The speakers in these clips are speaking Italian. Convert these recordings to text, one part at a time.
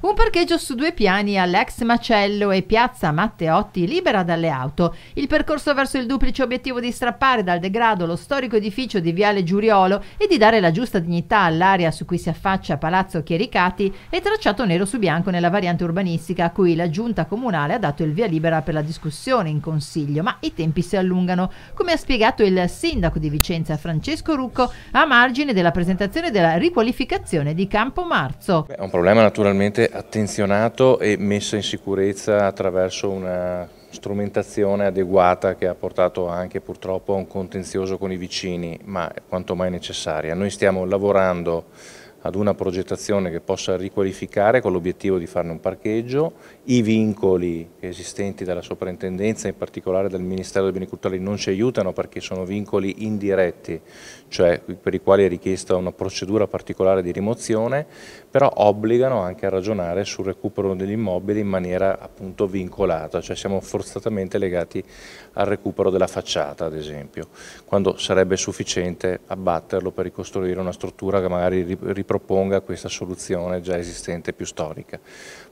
Un parcheggio su due piani all'ex Macello e piazza Matteotti libera dalle auto. Il percorso verso il duplice obiettivo di strappare dal degrado lo storico edificio di Viale Giuriolo e di dare la giusta dignità all'area su cui si affaccia Palazzo Chiericati è tracciato nero su bianco nella variante urbanistica a cui la giunta comunale ha dato il via libera per la discussione in consiglio, ma i tempi si allungano, come ha spiegato il sindaco di Vicenza Francesco Rucco a margine della presentazione della riqualificazione di Campo Marzo. È un problema naturalmente attenzionato e messa in sicurezza attraverso una strumentazione adeguata che ha portato anche purtroppo a un contenzioso con i vicini, ma quanto mai necessaria. Noi stiamo lavorando ad una progettazione che possa riqualificare con l'obiettivo di farne un parcheggio, i vincoli esistenti dalla soprintendenza, in particolare dal Ministero dei Beni Culturali, non ci aiutano perché sono vincoli indiretti, cioè per i quali è richiesta una procedura particolare di rimozione, però obbligano anche a ragionare sul recupero degli immobili in maniera appunto vincolata, cioè siamo forzatamente legati al recupero della facciata ad esempio, quando sarebbe sufficiente abbatterlo per ricostruire una struttura che magari ripetere riproponga questa soluzione già esistente più storica.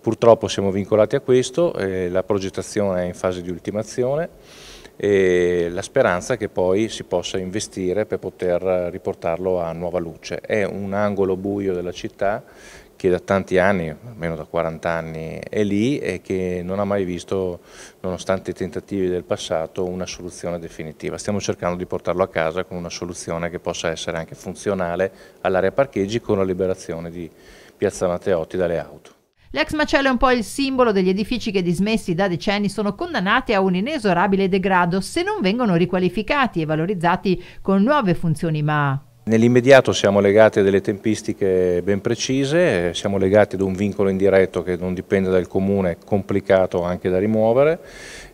Purtroppo siamo vincolati a questo, eh, la progettazione è in fase di ultimazione e la speranza è che poi si possa investire per poter riportarlo a nuova luce. È un angolo buio della città che da tanti anni, almeno da 40 anni, è lì e che non ha mai visto, nonostante i tentativi del passato, una soluzione definitiva. Stiamo cercando di portarlo a casa con una soluzione che possa essere anche funzionale all'area parcheggi con la liberazione di Piazza Matteotti dalle auto. L'ex macello è un po' il simbolo degli edifici che dismessi da decenni sono condannati a un inesorabile degrado se non vengono riqualificati e valorizzati con nuove funzioni, ma Nell'immediato siamo legati a delle tempistiche ben precise, siamo legati ad un vincolo indiretto che non dipende dal comune, complicato anche da rimuovere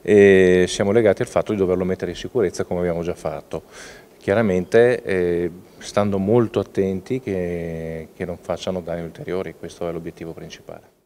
e siamo legati al fatto di doverlo mettere in sicurezza come abbiamo già fatto. Chiaramente eh, stando molto attenti che, che non facciano danni ulteriori, questo è l'obiettivo principale.